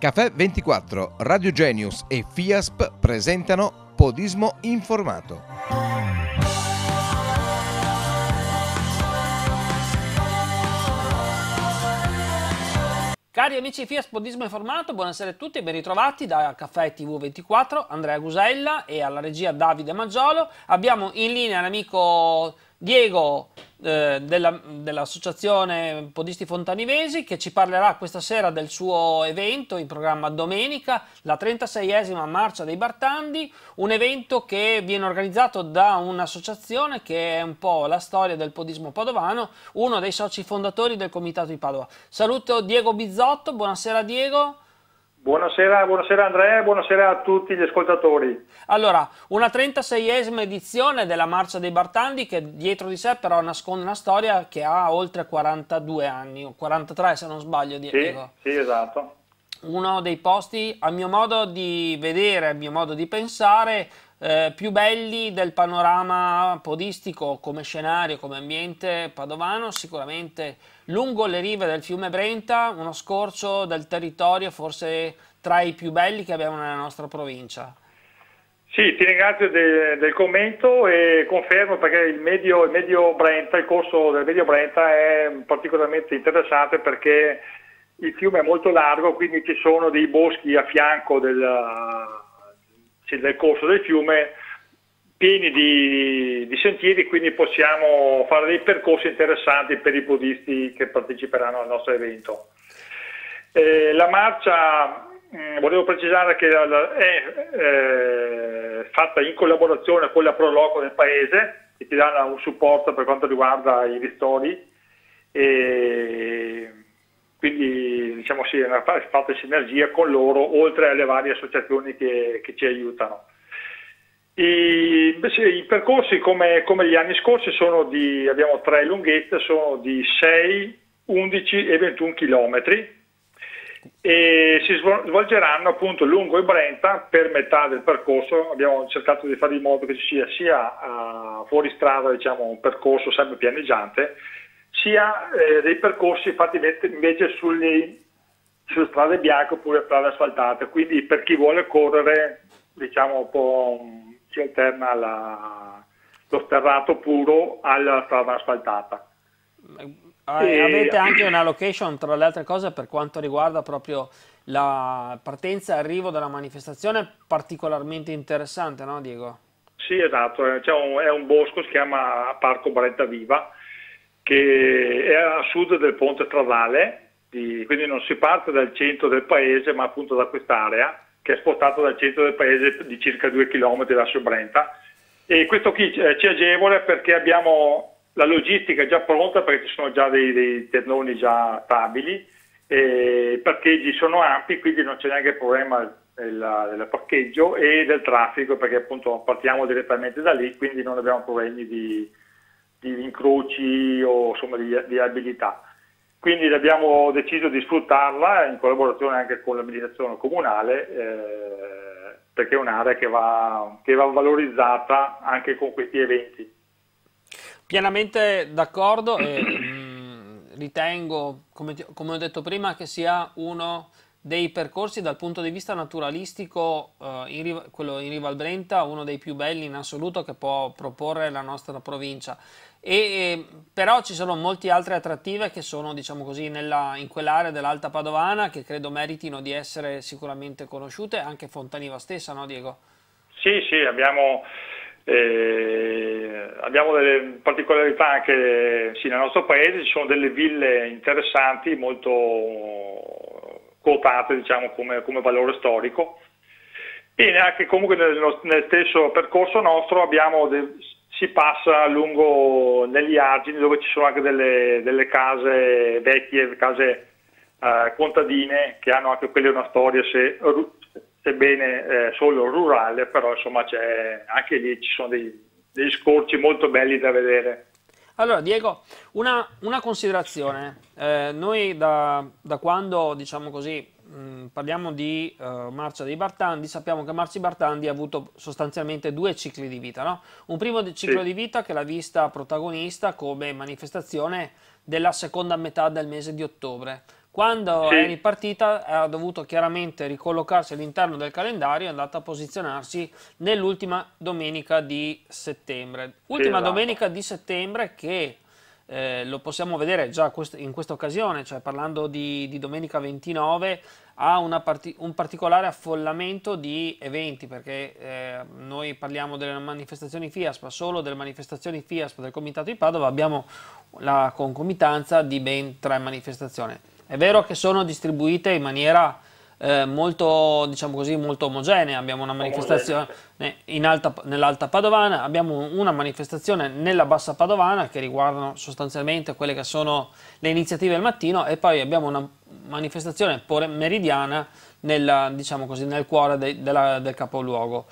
Caffè 24, Radio Genius e FIASP presentano Podismo Informato. Cari amici FIAS Podismo Informato, buonasera a tutti e ben ritrovati da Caffè TV24, Andrea Gusella e alla regia Davide Maggiolo. Abbiamo in linea l'amico Diego eh, della, dell'associazione Podisti Fontanivesi che ci parlerà questa sera del suo evento in programma domenica, la 36esima Marcia dei Bartandi, un evento che viene organizzato da un'associazione che è un po' la storia del podismo padovano, uno dei soci fondatori del Comitato di Padova. Saluto Diego Bizzotto, buonasera Diego. Buonasera, buonasera Andrea, buonasera a tutti gli ascoltatori. Allora, una 36esima edizione della Marcia dei Bartandi che dietro di sé però nasconde una storia che ha oltre 42 anni, o 43 se non sbaglio. Diego. Sì, sì, esatto. Uno dei posti, a mio modo di vedere, a mio modo di pensare, eh, più belli del panorama podistico come scenario, come ambiente padovano, sicuramente lungo le rive del fiume Brenta, uno scorcio del territorio forse tra i più belli che abbiamo nella nostra provincia. Sì, ti ringrazio de, del commento e confermo perché il medio, il medio Brenta, il corso del medio Brenta è particolarmente interessante perché il fiume è molto largo, quindi ci sono dei boschi a fianco del, cioè del corso del fiume pieni di, di sentieri, quindi possiamo fare dei percorsi interessanti per i buddisti che parteciperanno al nostro evento. Eh, la marcia mh, mm, volevo precisare che è eh, fatta in collaborazione con la Proloco del Paese che ti danno un supporto per quanto riguarda i ristori e quindi diciamo sì, è una fatta in sinergia con loro, oltre alle varie associazioni che, che ci aiutano. E invece i percorsi, come, come gli anni scorsi, di, abbiamo tre lunghezze, sono di 6, 11 e 21 km e si svolgeranno appunto lungo il Brenta per metà del percorso. Abbiamo cercato di fare in modo che ci sia sia ah, fuori strada diciamo, un percorso sempre pianeggiante sia eh, dei percorsi fatti invece sugli, su strade bianche oppure strade asfaltate, quindi per chi vuole correre diciamo un po' si alterna la, lo sterrato puro alla strada asfaltata. Eh, avete anche una location tra le altre cose per quanto riguarda proprio la partenza e arrivo della manifestazione particolarmente interessante, no Diego? Sì, esatto, un, è un bosco, si chiama Parco Baretta Viva, che è a sud del ponte Stradale, di, quindi non si parte dal centro del paese, ma appunto da quest'area che è spostata dal centro del paese di circa 2 km verso Brenta. E questo qui eh, ci agevole perché abbiamo la logistica già pronta, perché ci sono già dei, dei ternoni già stabili, i parcheggi sono ampi, quindi non c'è neanche problema del, del parcheggio e del traffico, perché appunto partiamo direttamente da lì, quindi non abbiamo problemi di, di incroci o insomma, di, di abilità. Quindi abbiamo deciso di sfruttarla in collaborazione anche con l'amministrazione comunale eh, perché è un'area che va, che va valorizzata anche con questi eventi. Pienamente d'accordo e mm, ritengo, come, come ho detto prima, che sia uno dei percorsi dal punto di vista naturalistico, eh, in, quello in Rival Brenta, uno dei più belli in assoluto che può proporre la nostra provincia. E, ehm, però ci sono molte altre attrattive che sono, diciamo così, nella, in quell'area dell'Alta Padovana che credo meritino di essere sicuramente conosciute, anche Fontaniva stessa, no Diego? Sì, sì, abbiamo... Eh, abbiamo delle particolarità anche sì, nel nostro paese, ci sono delle ville interessanti, molto quotate diciamo, come, come valore storico. E anche comunque nel, nel stesso percorso nostro abbiamo de, si passa lungo negli argini dove ci sono anche delle, delle case vecchie, case eh, contadine che hanno anche quelle una storia se, sebbene eh, solo rurale, però insomma anche lì ci sono dei, degli scorci molto belli da vedere. Allora, Diego, una, una considerazione. Eh, noi da, da, quando, diciamo così, mh, mm, parliamo di uh, marcia dei Bartandi, sappiamo che Marci Bartandi ha avuto sostanzialmente due cicli di vita, no? Un primo ciclo sì. di vita che l'ha vista protagonista come manifestazione della seconda metà del mese di ottobre quando sì. è ripartita ha dovuto chiaramente ricollocarsi all'interno del calendario è andata a posizionarsi nell'ultima domenica di settembre. Ultima sì, esatto. domenica di settembre che eh, lo possiamo vedere già quest in questa occasione, cioè parlando di, di domenica 29, ha parti un particolare affollamento di eventi, perché eh, noi parliamo delle manifestazioni FIASP, solo delle manifestazioni FIASP del Comitato di Padova abbiamo la concomitanza di ben tre manifestazioni. È vero che sono distribuite in maniera eh, molto, diciamo così, molto omogenea. Abbiamo una manifestazione in alta, nell'Alta Padovana, abbiamo una manifestazione nella Bassa Padovana che riguardano sostanzialmente quelle che sono le iniziative del mattino e poi abbiamo una manifestazione meridiana nella, diciamo così, nel cuore de, della, del capoluogo.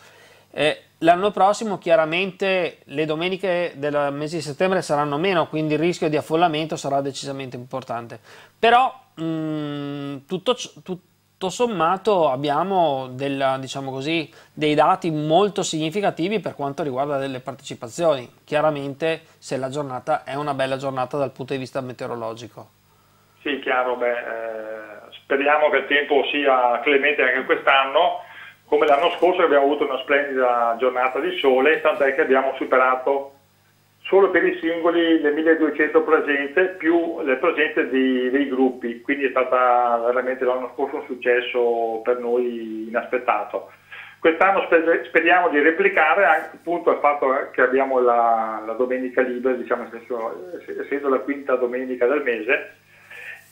Eh, l'anno prossimo chiaramente le domeniche del mese di settembre saranno meno, quindi il rischio di affollamento sarà decisamente importante. Però mh, mm, tutto, tutto, sommato abbiamo del, diciamo così, dei dati molto significativi per quanto riguarda delle partecipazioni, chiaramente se la giornata è una bella giornata dal punto di vista meteorologico. Sì, chiaro, beh, eh, speriamo che il tempo sia clemente anche quest'anno, come l'anno scorso abbiamo avuto una splendida giornata di sole, tant'è che abbiamo superato solo per i singoli le 1200 presenze più le presenze di, dei gruppi, quindi è stato veramente l'anno scorso un successo per noi inaspettato. Quest'anno sper speriamo di replicare anche appunto il fatto che abbiamo la, la domenica libera, diciamo, essendo la quinta domenica del mese,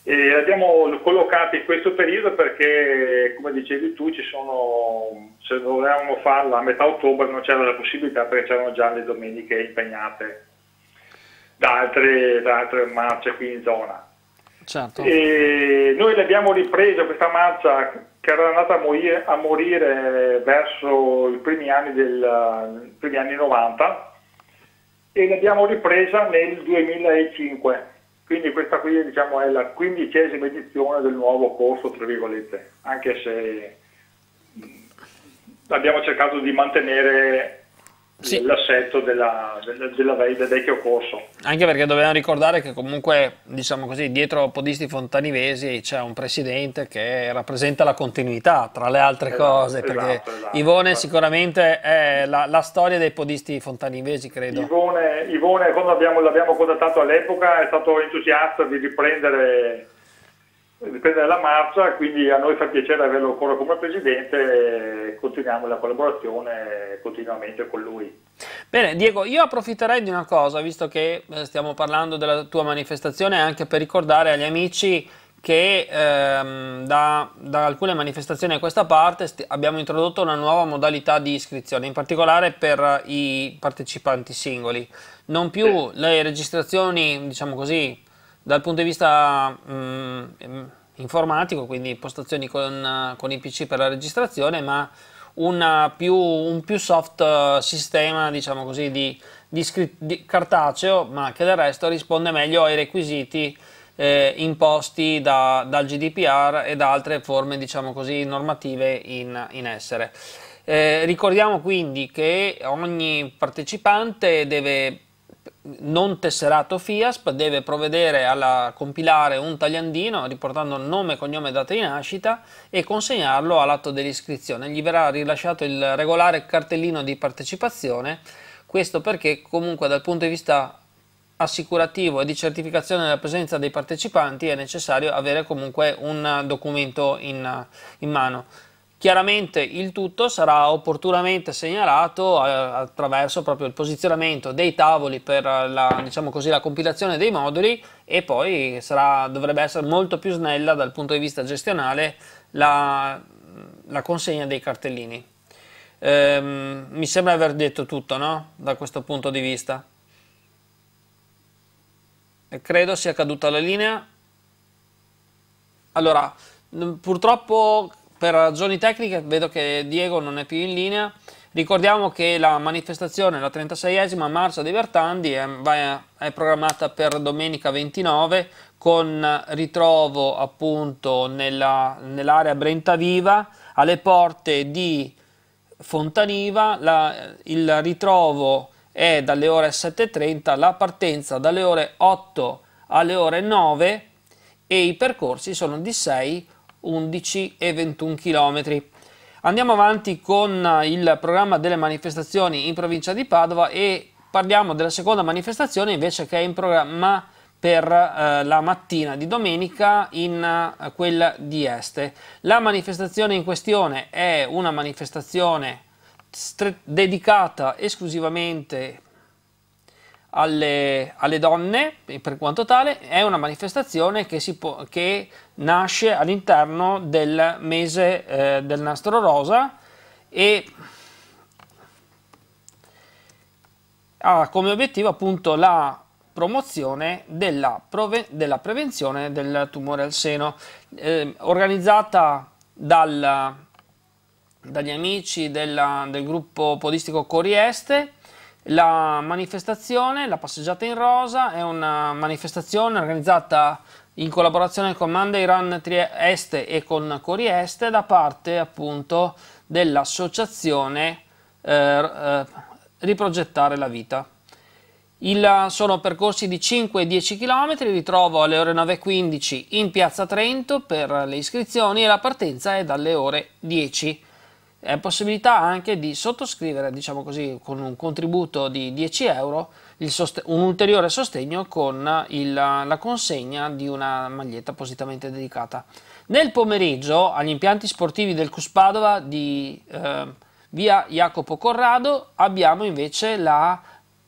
e abbiamo collocato in questo periodo perché, come dicevi tu, sono, se dovevamo farla a metà ottobre non c'era la possibilità perché c'erano già le domeniche impegnate da altre, da altre marce qui in zona. Certo. noi l'abbiamo ripresa questa marcia che era andata a morire, a morire verso i primi anni, del, primi anni 90 e l'abbiamo ripresa nel 2005 quindi questa qui diciamo, è la quindicesima edizione del nuovo corso, tra virgolette, anche se mm, abbiamo cercato di mantenere sì. l'assetto della, della, della, del vecchio corso. Anche perché dobbiamo ricordare che comunque, diciamo così, dietro Podisti Fontanivesi c'è un presidente che rappresenta la continuità, tra le altre esatto, cose, perché esatto, esatto, Ivone sicuramente è la, la, storia dei Podisti Fontanivesi, credo. Ivone, Ivone quando l'abbiamo contattato all'epoca, è stato entusiasta di riprendere dipende dalla marcia, quindi a noi fa piacere averlo ancora come presidente e continuiamo la collaborazione continuamente con lui. Bene, Diego, io approfitterei di una cosa, visto che eh, stiamo parlando della tua manifestazione, anche per ricordare agli amici che ehm, da, da, alcune manifestazioni a questa parte abbiamo introdotto una nuova modalità di iscrizione, in particolare per eh, i partecipanti singoli. Non più le registrazioni, diciamo così, dal punto di vista mh, mm, informatico, quindi impostazioni con, con i PC per la registrazione, ma più, un più soft sistema, diciamo così, di, di, di, cartaceo, ma che del resto risponde meglio ai requisiti eh, imposti da, dal GDPR e da altre forme, diciamo così, normative in, in essere. Eh, ricordiamo quindi che ogni partecipante deve non tesserato FIASP deve provvedere a compilare un tagliandino riportando nome, cognome e data di nascita e consegnarlo all'atto dell'iscrizione. Gli verrà rilasciato il regolare cartellino di partecipazione, questo perché comunque dal punto di vista assicurativo e di certificazione della presenza dei partecipanti è necessario avere comunque un documento in, in mano. Chiaramente il tutto sarà opportunamente segnalato eh, attraverso proprio il posizionamento dei tavoli per la, diciamo così, la compilazione dei moduli e poi sarà, dovrebbe essere molto più snella dal punto di vista gestionale la, la consegna dei cartellini. Ehm, mi sembra aver detto tutto no? da questo punto di vista. E credo sia caduta la linea. Allora, purtroppo per ragioni tecniche vedo che Diego non è più in linea. Ricordiamo che la manifestazione, la 36esima marcia dei Bertandi, è, è, programmata per domenica 29 con ritrovo appunto nella, nell'area Brentaviva alle porte di Fontaniva. La, il ritrovo è dalle ore 7.30, la partenza dalle ore 8 alle ore 9 e i percorsi sono di 6 11 e 21 km. Andiamo avanti con eh, il programma delle manifestazioni in provincia di Padova e parliamo della seconda manifestazione invece che è in programma per eh, la mattina di domenica in eh, quella di Este. La manifestazione in questione è una manifestazione dedicata esclusivamente alle, alle, donne, per quanto tale, è una manifestazione che, può, che nasce all'interno del mese eh, del nastro rosa e ha come obiettivo appunto la promozione della, prove, della prevenzione del tumore al seno, eh, organizzata dal, dagli amici della, del gruppo podistico Corieste la manifestazione, la passeggiata in rosa, è una manifestazione organizzata in collaborazione con Monday Run Trieste e con Corieste da parte appunto dell'associazione eh, eh, Riprogettare la Vita. Il, sono percorsi di 5-10 km, li trovo alle ore 9.15 in piazza Trento per le iscrizioni e la partenza è dalle ore 10 è possibilità anche di sottoscrivere, diciamo così, con un contributo di 10 euro un ulteriore sostegno con il, la consegna di una maglietta appositamente dedicata. Nel pomeriggio agli impianti sportivi del Cuspadova di eh, via Jacopo Corrado abbiamo invece la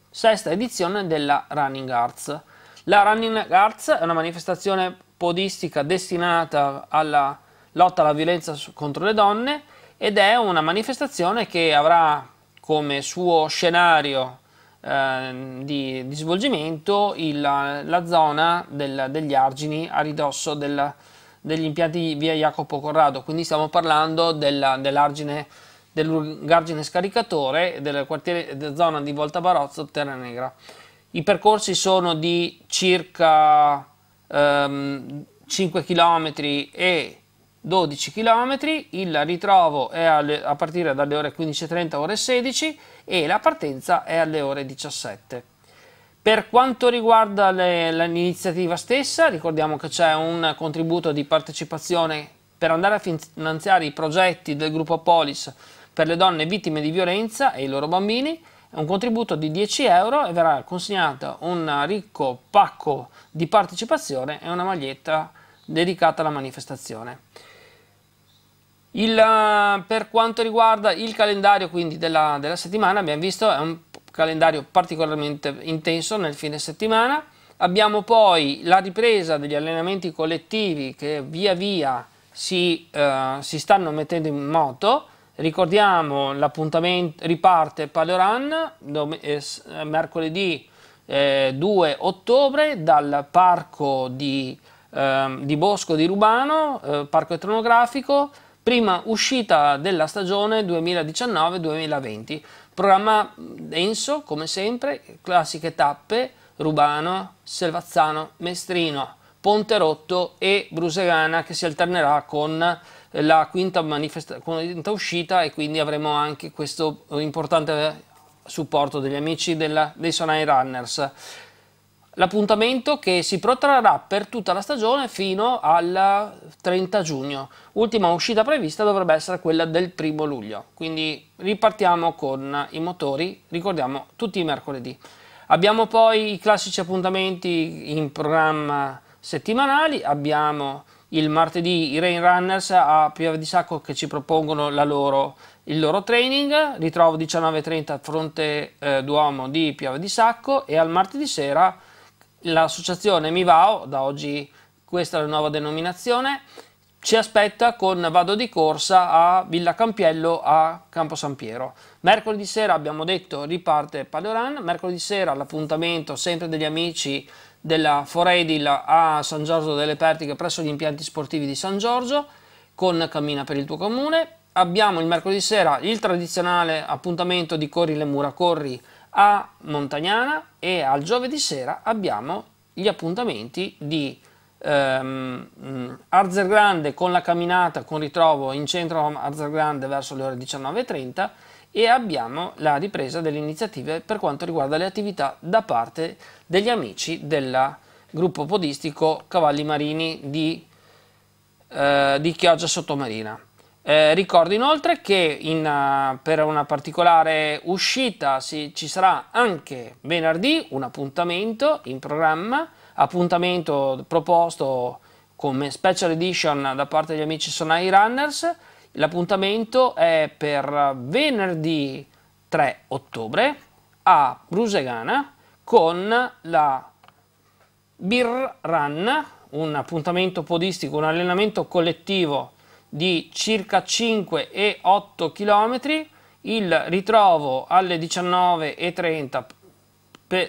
sesta edizione della Running Arts. La Running Arts è una manifestazione podistica destinata alla lotta alla violenza contro le donne ed è una manifestazione che avrà come suo scenario eh, di, di, svolgimento il, la zona del, degli argini a ridosso del, degli impianti via Jacopo Corrado, quindi stiamo parlando dell'argine dell scaricatore del quartiere della zona di Volta Barozzo, Terra Negra. I percorsi sono di circa ehm, 5 km e 12 km, il ritrovo è alle, a partire dalle ore 15.30 ore 16 e la partenza è alle ore 17. Per quanto riguarda l'iniziativa stessa, ricordiamo che c'è un contributo di partecipazione per andare a finanziare i progetti del gruppo Polis per le donne vittime di violenza e i loro bambini, un contributo di 10 euro e verrà consegnato un ricco pacco di partecipazione e una maglietta dedicata alla manifestazione. Il, eh, per quanto riguarda il calendario quindi della, della, settimana, abbiamo visto è un calendario particolarmente intenso nel fine settimana. Abbiamo poi la ripresa degli allenamenti collettivi che via via si, eh, si stanno mettendo in moto. Ricordiamo l'appuntamento riparte Paleoran eh, eh, mercoledì eh, 2 ottobre dal parco di, eh, di Bosco di Rubano, parco etnografico prima uscita della stagione 2019-2020. Programma denso, come sempre, classiche tappe, Rubano, Selvazzano, Mestrino, Ponte Rotto e Brusegana che si alternerà con eh, la quinta, quinta uscita e quindi avremo anche questo importante supporto degli amici della, dei Sonai Runners l'appuntamento che si protrarrà per tutta la stagione fino al 30 giugno. Ultima uscita prevista dovrebbe essere quella del primo luglio, quindi ripartiamo con i motori, ricordiamo tutti i mercoledì. Abbiamo poi i classici appuntamenti in programma settimanali, abbiamo il martedì i Rain Runners a Piave di Sacco che ci propongono loro, il loro training, ritrovo 19.30 a fronte eh, Duomo di Piave di Sacco e al martedì sera l'associazione Mivao, da oggi questa è la nuova denominazione, ci aspetta con Vado di Corsa a Villa Campiello a Campo San Piero. Mercoledì sera abbiamo detto riparte Padoran, mercoledì sera l'appuntamento sempre degli amici della Foredil a San Giorgio delle Pertiche presso gli impianti sportivi di San Giorgio con Cammina per il tuo comune. Abbiamo il mercoledì sera il tradizionale appuntamento di Corri le mura, corri a Montagnana e al giovedì sera abbiamo gli appuntamenti di ehm, mm, Arzergrande con la camminata con ritrovo in centro Arzergrande verso le ore 19.30 e abbiamo la ripresa delle iniziative per quanto riguarda le attività da parte degli amici del gruppo podistico Cavalli Marini di, eh, di Chioggia Sottomarina. Eh, ricordo inoltre che in, uh, per una particolare uscita si, ci sarà anche venerdì un appuntamento in programma, appuntamento proposto come special edition da parte degli amici Sonai Runners. L'appuntamento è per venerdì 3 ottobre a Brusegana con la Beer Run, un appuntamento podistico, un allenamento collettivo di circa 5 e 8 km, il ritrovo alle 19.30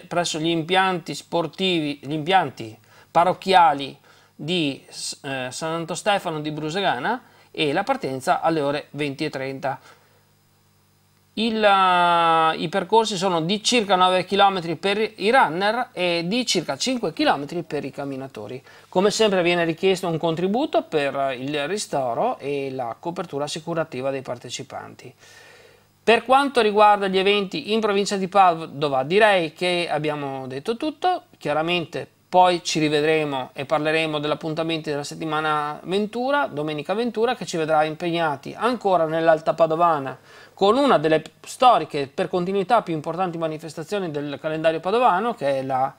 presso gli impianti sportivi, gli impianti parrocchiali di eh, Santo Stefano di Brusegana e la partenza alle ore 20.30. Il, eh, I percorsi sono di circa 9 km per i runner e di circa 5 km per i camminatori. Come sempre viene richiesto un contributo per il ristoro e la copertura assicurativa dei partecipanti. Per quanto riguarda gli eventi in provincia di Padova, direi che abbiamo detto tutto. Chiaramente poi ci rivedremo e parleremo dell'appuntamento della settimana Ventura, domenica Ventura, che ci vedrà impegnati ancora nell'Alta Padovana con una delle storiche, per continuità, più importanti manifestazioni del calendario padovano, che è la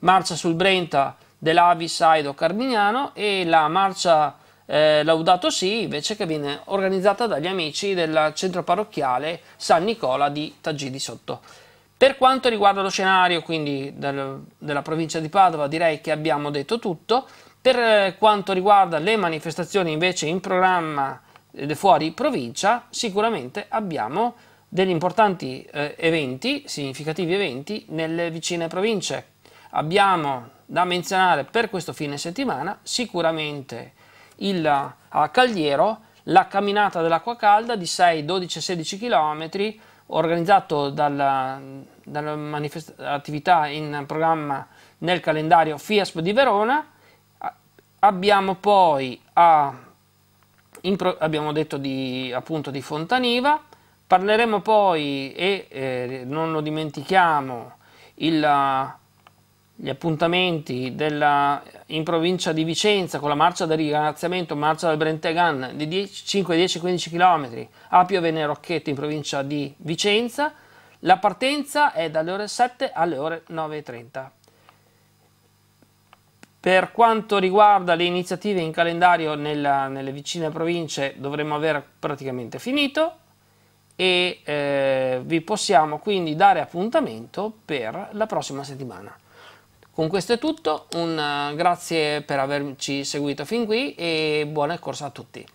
marcia sul Brenta dell'Avis Aido Cardignano e la marcia eh, Laudato Si, invece, che viene organizzata dagli amici del centro parrocchiale San Nicola di Taggi di Sotto. Per quanto riguarda lo scenario, quindi del, della provincia di Padova, direi che abbiamo detto tutto. Per eh, quanto riguarda le manifestazioni invece in programma eh, fuori provincia sicuramente abbiamo degli importanti eh, eventi, significativi eventi, nelle vicine province. Abbiamo da menzionare per questo fine settimana sicuramente il, a Cagliero la camminata dell'acqua calda di 6, 12, 16 km organizzato dalla, dalla manifest- attività in programma nel calendario FIASP di Verona. Abbiamo poi a pro- abbiamo detto di, appunto di Fontaniva, parleremo poi e eh, non lo dimentichiamo il, gli appuntamenti della, in provincia di Vicenza con la marcia del ringraziamento, marcia del Brentegan di 10, 5, 10, 15 km a Piovene Rocchette in provincia di Vicenza. La partenza è dalle ore 7 alle ore 9.30. Per quanto riguarda le iniziative in calendario nella, nelle vicine province dovremmo aver praticamente finito e eh, vi possiamo quindi dare appuntamento per la prossima settimana. Con questo è tutto, un eh, grazie per averci seguito fin qui e buona corsa a tutti.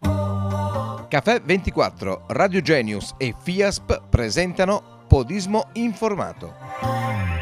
Caffè 24, Radio Genius e FIASP presentano Podismo Informato.